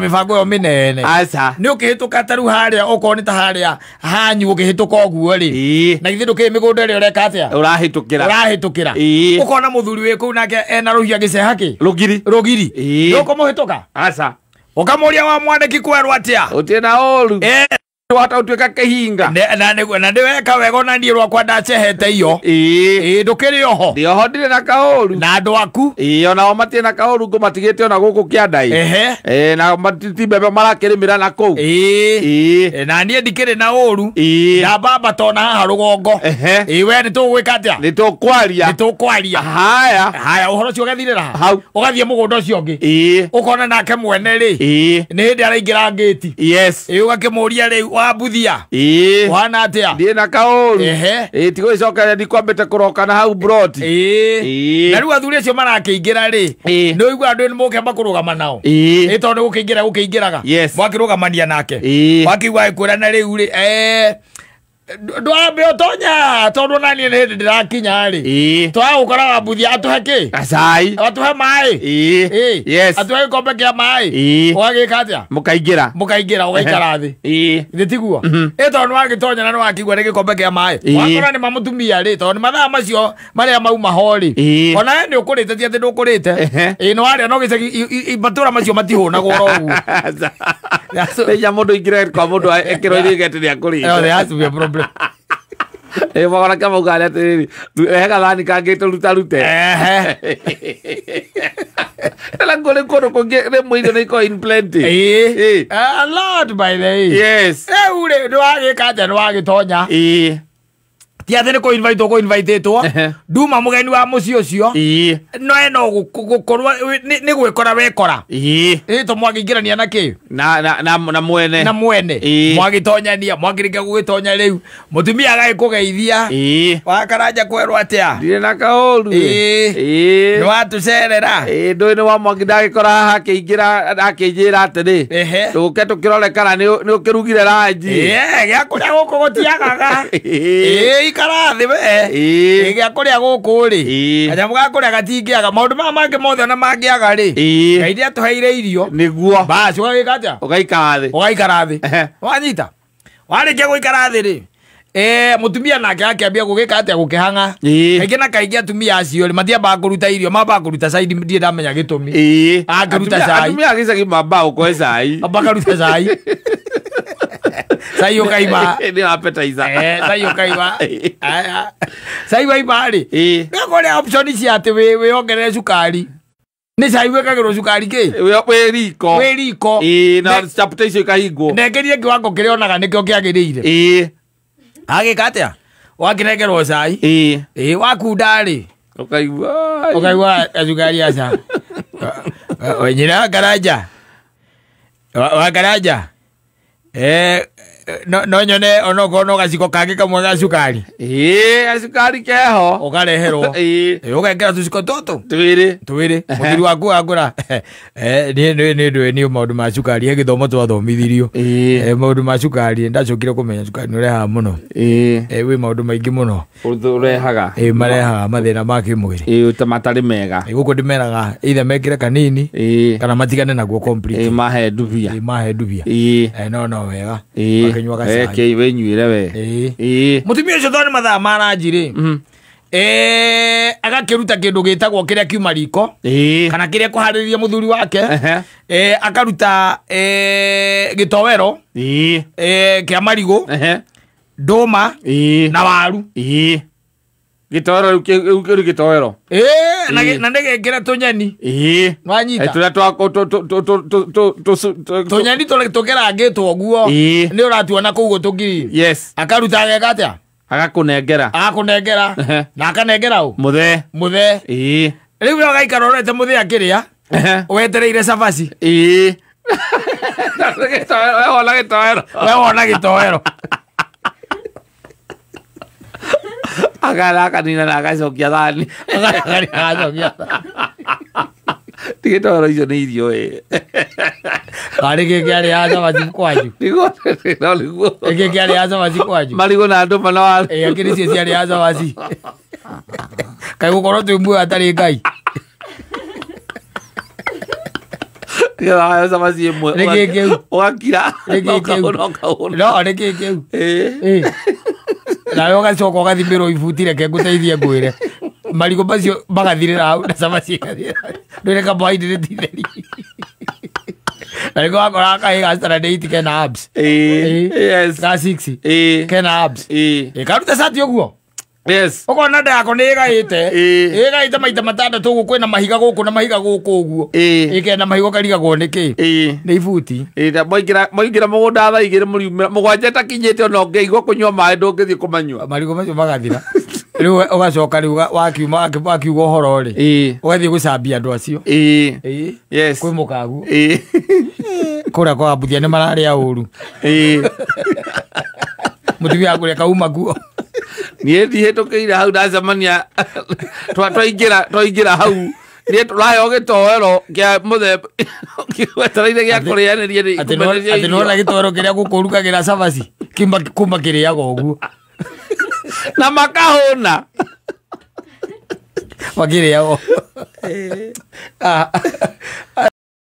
mibango yo minene aca nä å kä hä tå ka tarä harä a å korwo nä ta harä a hanyu å kä hä tå ka å guo rä na ithä ndå kä mä gå ndå ä rä a å reka atä å rahä tå kä ra å kona må thuri wä kå u nake ena rå hia gä ceha kä rå giri rå giri nä kå må ka å kamå ria wa mwandä kwerwo atä a å wata utuika kihinga na ndiweka wega ona niä rwakwa ndacehete iyo ä ndå kä rä oho ndä oho ndirä na kaåru na andå aku ä onao matirä na kaåru ngå matigä te ona gå kå kä andai ehe na ti mbembe marakä rä mä ra na kå u ä na niä ndikä rä na åru ndambambata ona haha rå gongo ä we nä tå gwä ka atä a nä tå kwaria nä tå kwaria haya haya å horo å cio å gathirä ra hau gathiä må gå nda å cio å ngä å kona nake mwene rä nä hä ndä araingä ra ngä ti ä å gakä må ria wa mbuthia uhana atä na ndiä na kaåru tigå icokeria ndikwambä kå rokana hau brot na rä u athuri acio marakä ingä ra rä nä å igua andå nä må kemba rå gama nao ä tondå gå kä ingä ra gå kä ingä raga rå gamania nake wakä igua kwä rana rä u rä ee, ndwambe utonya tondu nani nä ndä ndä rakinya rä twagå koraga mbuthi atå he kä acai atå he maä atå he gä kombe kä a maä ågagä ka atä a må kaingä ra må kaingä ra å gaikara thä gä tiguo ä mm-hmm. tondå nä wagä tonya na nä wakigua nä gä kombe kä a maä wakora nä mamå tumia rä tondå nä mathaa macio marä a mau mahorä ona nä å kå rä te ti atä ndå kå rä te nä warä a no gä cegi matå ra macio matihå nagwo roguo må ndå ingä re kwa må ndå ä kä roirä getä rä a kå rä magana kä mauga rä atä rä rä he kangä tå rutarute na kå rä kå ndå kå ngä rä må irio nä ikorwo rä u rä ndå wagä kanja ndå wagä tonya ti atä nä kå kå invitä two nduma må geni wa må ciä å cio noe no e gå korwo nä gwä kora wekora ä to mwagä ingä rania na kä na mwene na mwene mwagä tonyania mwangä rä ke gå gä må tumia kå geithia wakaranja kwerwo atä a ndirä na kaåru nä watå cerera ndå ä nä wa mwangi ndagä kora haha akä ingä ra akä njä ra atä rä tå ke tå kä rore kana nä å kä rugire ranji gä a kå karathime ä gä a kå rä a gå kå rä aga ga kå rä maå ndå maya mangä mothe ona mangä aga rä ngai nä atå heire irio nä guo baci å gagä ka nja å gaikara thä å gaikara thä wanyita warä kia gå ikara thä rä e, mutumia nake akiambia gugika atia gukihanga kaingi na kaingi atumia acio ri mathiambaga kuruta irio mambaga kuruta cai ndirä ndamenya gä tå mi angaruta cai atumia agä cagi mambaga gå koe cai makaruta cai sai å kaiba nä wapetaica eh, sai å kaiba ah, ah. sai waibarä gakore option cia atä wä ongerere cukari nä cai wä kagä rwo cukari kä wä riko wä riko na caputa icio ikahingwo nengerie ngä wango kä rä onaga nä kä o kä agä rä ire agä ka atä a wakä rengerwo cai wakundarä ukaigua cukari aca wenyira wa ngaraja wa ngaraja eh, no, no nyone onokorwo na gaciko kangä kamwe ga cukari gacukari keho å kareherwo å gekera tå ciko tåtå twä rä twä rä må thiri waku wangå ra nä ndå nä maå ndå ma cukari he gä thomo twathomithirio eh, maå ndå ma cukari ndacå kire kå menya cukari nä å rehaga må no eh, wä maå ndå maingä må no å rehaga marehaga mathä na ma kä mwä rä matarä mega gå kå ndä meraga ithe mekire kanini kana matigane naguo mahe ndubia mahe ndubia eh, no no wega kanywaga hey, cai eh, kei we nyuire we hey. Eh. hey. mutumia ucio thoni mathaa ma ranji ri mm -hmm. Eh, agakiruta kindu gitagwo kiria kiuma riko kana kiria kuhaririria muthuri wake uh -huh. akaruta e, gitowero e, kia marigu uh -huh. nduma na waru gitoero riu gitoero na ndä gengira tå nyeni wanyitå rä a tå nyeni tå kerangä two guo nä å ratuona kå guo tå ngiri akaruta geka atä a agakunengera agakunengera na akanengera å mũthee mũthee ĩĩ rĩu we ũgaikara ũrete mũthee akĩrĩa wetereire cabaci ĩĩ wewona gĩtoero akalakani na agacokiathani akalakani agacokiathani tigitoro icio nä irio ä karä gä kä arä ya cabaci kä arä ya kwanyu marigå na andå mana akä rä cie ciarä ya kaä gå korwo twä muoyo atarä ngai cabaci ä mwe å gakira no rä kä kä u nawe ũgacoka ũgathimĩrwo ibuti reke ngũteithie ngwĩre marigå macio magathirĩra hau na cabaci ndwĩreka mwaindĩrĩtitheri na nĩko wakora kahä gacitana nä iti kena abs ga eh, eh, eh. kena abs ĩkaruta cati å guo yes uguo na ndako nä ägaä gaä te ä gaä te maita matandatå gå kwä na mahiga gå kå na mahiga gå kå å guo ä kena mahigo karigagwo nä kä nä ibuti mwaingä ra må gå nda tha igä rä må gwanja ta kinyä te ona å ngä igua kå nyua maä ndå ngä thiä kå manyua marigå macio magathira rä u å gacoka rä u wakiuga å horo rä å gathiä gå cambia andå acio kwä må kaguo kå rä a kwambuthia nä mararä a å ru må tumia kå rä a kauma kuo niä ndihä tå kä ire hau ndacemania twaingä ra hau niä tå raheo gä toero kä gä a kå rä anä riatä nona gä toero kä rä a gå kå rugagä ra cabaci kuma kä rä aga å guo na makahå na makä rä eh. ago ah.